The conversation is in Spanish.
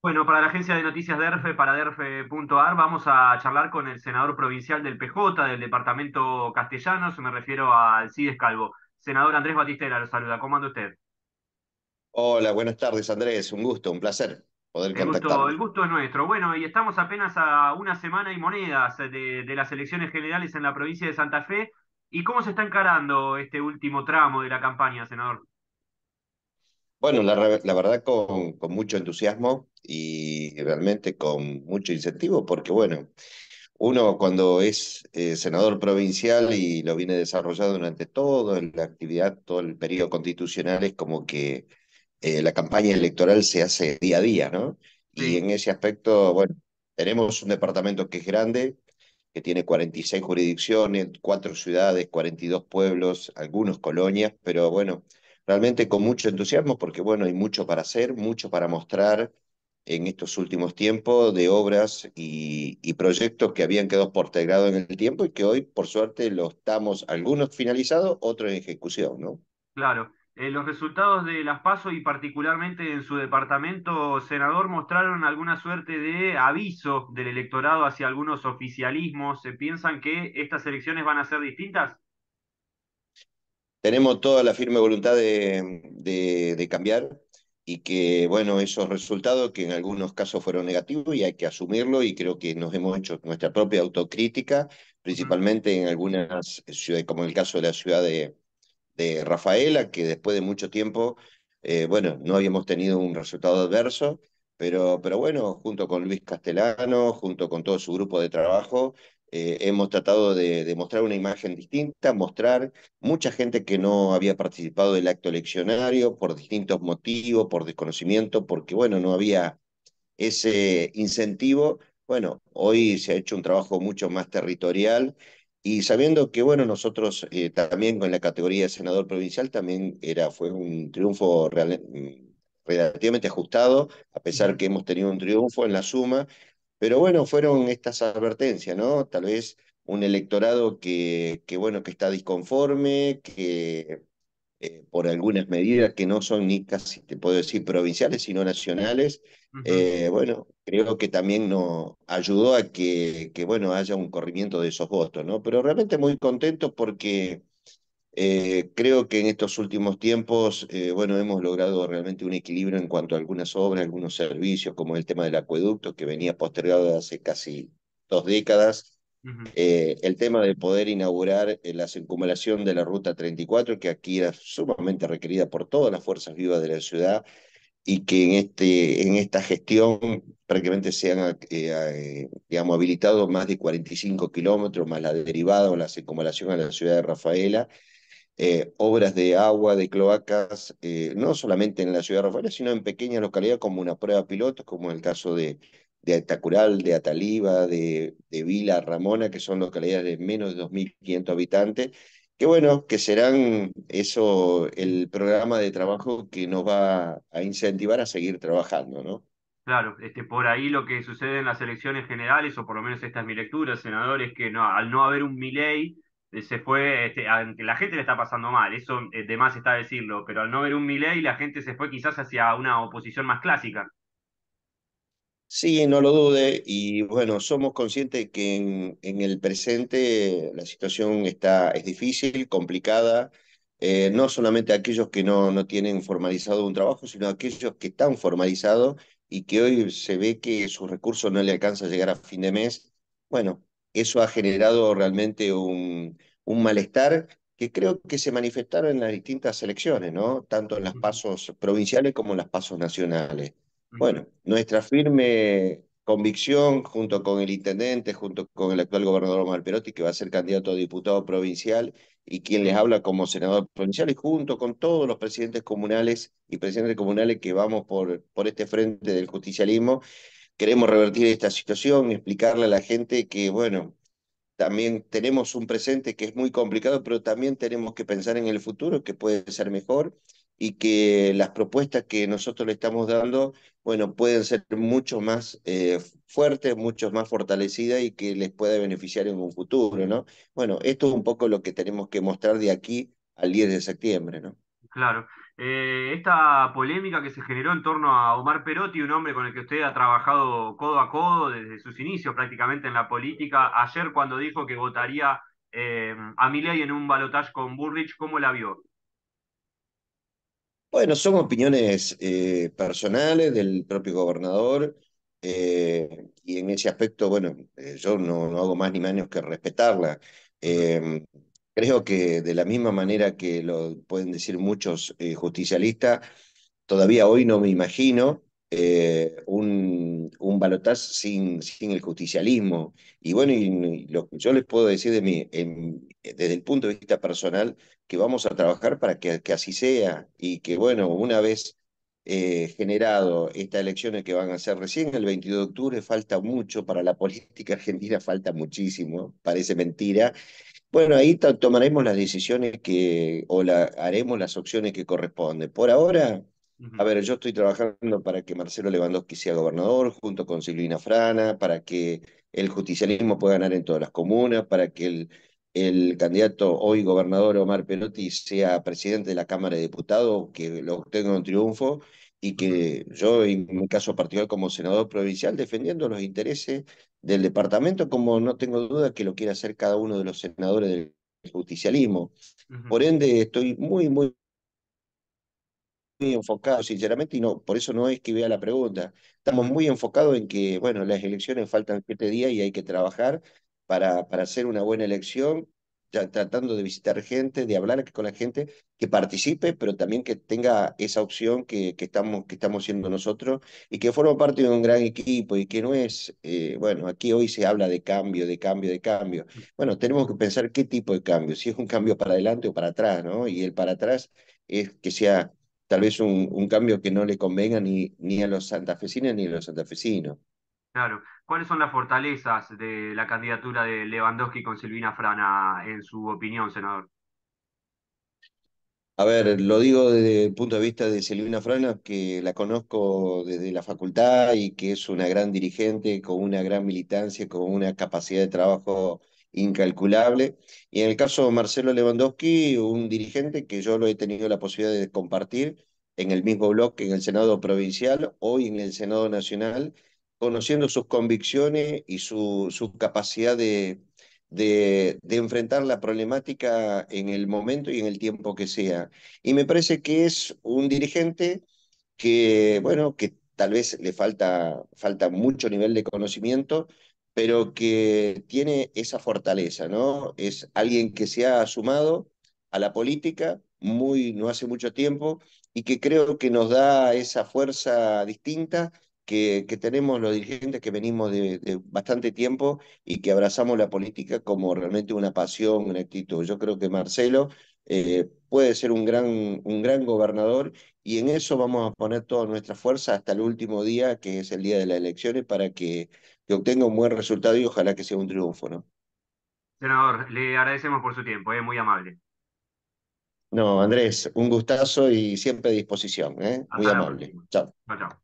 Bueno, para la agencia de noticias DERFE, para DERFE.ar, vamos a charlar con el senador provincial del PJ, del departamento castellano, se me refiero al CIDES Calvo. Senador Andrés Batistela, lo saluda. ¿Cómo anda usted? Hola, buenas tardes, Andrés. Un gusto, un placer poder el el gusto es nuestro. Bueno, y estamos apenas a una semana y monedas de, las elecciones generales en la provincia de Santa Fe. ¿Y cómo se está encarando este último tramo de la campaña, senador? Bueno, la, verdad con, mucho entusiasmo, y realmente con mucho incentivo, porque bueno, uno cuando es eh, senador provincial y lo viene desarrollando durante toda la actividad, todo el periodo constitucional, es como que eh, la campaña electoral se hace día a día, ¿no? Y en ese aspecto, bueno, tenemos un departamento que es grande, que tiene 46 jurisdicciones, cuatro ciudades, 42 pueblos, algunos colonias, pero bueno, realmente con mucho entusiasmo porque bueno, hay mucho para hacer, mucho para mostrar, en estos últimos tiempos de obras y, proyectos que habían quedado postergados en el tiempo y que hoy, por suerte, lo estamos, algunos finalizados, otros en ejecución, ¿no? Claro. Eh, los resultados de las PASO y particularmente en su departamento, senador, mostraron alguna suerte de aviso del electorado hacia algunos oficialismos. ¿Se piensan que estas elecciones van a ser distintas? Tenemos toda la firme voluntad de, de cambiar, y que, bueno, esos resultados que en algunos casos fueron negativos y hay que asumirlo y creo que nos hemos hecho nuestra propia autocrítica, principalmente en algunas ciudades, como el caso de la ciudad de, de Rafaela, que después de mucho tiempo, eh, bueno, no habíamos tenido un resultado adverso, pero, pero bueno, junto con Luis Castellano, junto con todo su grupo de trabajo, eh, hemos tratado de, mostrar una imagen distinta, mostrar mucha gente que no había participado del acto eleccionario por distintos motivos, por desconocimiento, porque bueno, no había ese incentivo. Bueno, hoy se ha hecho un trabajo mucho más territorial y sabiendo que bueno, nosotros eh, también con la categoría de senador provincial también era, fue un triunfo mm, relativamente ajustado, a pesar que hemos tenido un triunfo en la suma pero bueno, fueron estas advertencias, ¿no? Tal vez un electorado que, que bueno, que está disconforme, que eh, por algunas medidas que no son ni casi, te puedo decir, provinciales, sino nacionales, eh, bueno, creo que también nos ayudó a que, que, bueno, haya un corrimiento de esos votos, ¿no? Pero realmente muy contento porque eh, creo que en estos últimos tiempos, eh, bueno, hemos logrado realmente un equilibrio en cuanto a algunas obras, algunos servicios, como el tema del acueducto, que venía postergado hace casi dos décadas. Eh, el tema de poder inaugurar la circunvalación de la Ruta 34, que aquí era sumamente requerida por todas las fuerzas vivas de la ciudad y que en, este, en esta gestión prácticamente se han digamos, habilitado más de 45 kilómetros, más la derivada o la circunvalación a la ciudad de Rafaela, eh, obras de agua, de cloacas, eh, no solamente en la ciudad de Rafaela, sino en pequeñas localidades como una prueba piloto, como en el caso de, de Atacural, de Ataliba, de, de Vila, Ramona, que son localidades de menos de 2.500 habitantes, que bueno, que serán eso el programa de trabajo que nos va a incentivar a seguir trabajando, ¿no? Claro, este, por ahí lo que sucede en las elecciones generales, o por lo menos esta es mi lectura, senadores, que no, al no haber un Miley, eh, se fue, este, la gente le está pasando mal, eso eh, de más está decirlo, pero al no ver un Milei la gente se fue quizás hacia una oposición más clásica. Sí, no lo dude, y bueno, somos conscientes que en, el presente la situación está, es difícil, complicada, eh, no solamente aquellos que no, no tienen formalizado un trabajo, sino aquellos que están formalizados y que hoy se ve que su recurso no le alcanza a llegar a fin de mes. Bueno, eso ha generado realmente un, malestar que creo que se manifestaron en las distintas elecciones, ¿no? tanto en las pasos provinciales como en las pasos nacionales. Bueno, nuestra firme convicción, junto con el intendente, junto con el actual gobernador Omar Perotti, que va a ser candidato a diputado provincial, y quien les habla como senador provincial, y junto con todos los presidentes comunales y presidentes comunales que vamos por, por este frente del justicialismo, queremos revertir esta situación, explicarle a la gente que, bueno, también tenemos un presente que es muy complicado, pero también tenemos que pensar en el futuro, que puede ser mejor y que las propuestas que nosotros le estamos dando, bueno, pueden ser mucho más eh, fuertes, mucho más fortalecidas y que les pueda beneficiar en un futuro, ¿no? Bueno, esto es un poco lo que tenemos que mostrar de aquí al 10 de septiembre, ¿no? Claro. Eh, esta polémica que se generó en torno a Omar Perotti, un hombre con el que usted ha trabajado codo a codo desde sus inicios prácticamente en la política, ayer cuando dijo que votaría eh, a Milei en un balotaje con Burrich, ¿cómo la vio? Bueno, son opiniones eh, personales del propio gobernador y en ese aspecto, bueno, yo no, no, hago más ni menos que respetarla. Creo que de la misma manera que lo pueden decir muchos eh, justicialistas, todavía hoy no me imagino eh, un, un balotaz sin, sin el justicialismo. Y bueno, yo les puedo decir de mí, desde el punto de vista personal, que vamos a trabajar para que, así sea y que, bueno, una vez eh, generado estas elecciones que van a ser recién el 22 de octubre, falta mucho para la política argentina, falta muchísimo, parece mentira. Bueno, ahí tomaremos las decisiones que, o haremos las opciones que corresponden. Por ahora, a ver, yo estoy trabajando para que Marcelo Lewandowski sea gobernador, junto con Silvina Frana, para que el justicialismo pueda ganar en todas las comunas, para que el, el candidato hoy gobernador Omar Pelotti sea presidente de la Cámara de Diputados, que lo obtenga un triunfo y que yo, en mi caso particular como senador provincial, defendiendo los intereses del departamento, como no tengo duda que lo quiere hacer cada uno de los senadores del justicialismo. Por ende, estoy muy, muy muy enfocado, sinceramente, y no, por eso no es que vea la pregunta. Estamos muy enfocados en que, bueno, las elecciones faltan siete días y hay que trabajar para, para hacer una buena elección tratando de visitar gente, de hablar con la gente, que participe, pero también que tenga esa opción que, estamos, que siendo nosotros y que forma parte de un gran equipo y que no es, eh, bueno, aquí hoy se habla de cambio, de cambio, de cambio. Mm. Bueno, tenemos que pensar qué tipo de cambio, si es un cambio para adelante o para atrás, ¿no? Y el para atrás es que sea tal vez un, cambio que no le convenga ni, ni a los santafesinos ni a los santafesinos. Claro. ¿Cuáles son las fortalezas de la candidatura de Lewandowski con Silvina Frana, en su opinión, senador? A ver, lo digo desde el punto de vista de Silvina Frana, que la conozco desde la facultad y que es una gran dirigente, con una gran militancia, con una capacidad de trabajo incalculable. Y en el caso de Marcelo Lewandowski, un dirigente que yo lo he tenido la posibilidad de compartir en el mismo bloque en el Senado provincial, o en el Senado nacional, conociendo sus convicciones y su, capacidad de, enfrentar la problemática en el momento y en el tiempo que sea. Y me parece que es un dirigente que, bueno, que tal vez le falta, falta mucho nivel de conocimiento, pero que tiene esa fortaleza, ¿no? Es alguien que se ha sumado a la política muy, no hace mucho tiempo y que creo que nos da esa fuerza distinta que, tenemos los dirigentes que venimos de, bastante tiempo y que abrazamos la política como realmente una pasión, una actitud. Yo creo que Marcelo eh, puede ser un gran, un gran gobernador y en eso vamos a poner toda nuestra fuerza hasta el último día, que es el día de las elecciones, para que, que obtenga un buen resultado y ojalá que sea un triunfo. ¿no? Senador, le agradecemos por su tiempo, es eh, muy amable. No, Andrés, un gustazo y siempre a disposición. Eh, muy amable. Chao, chao.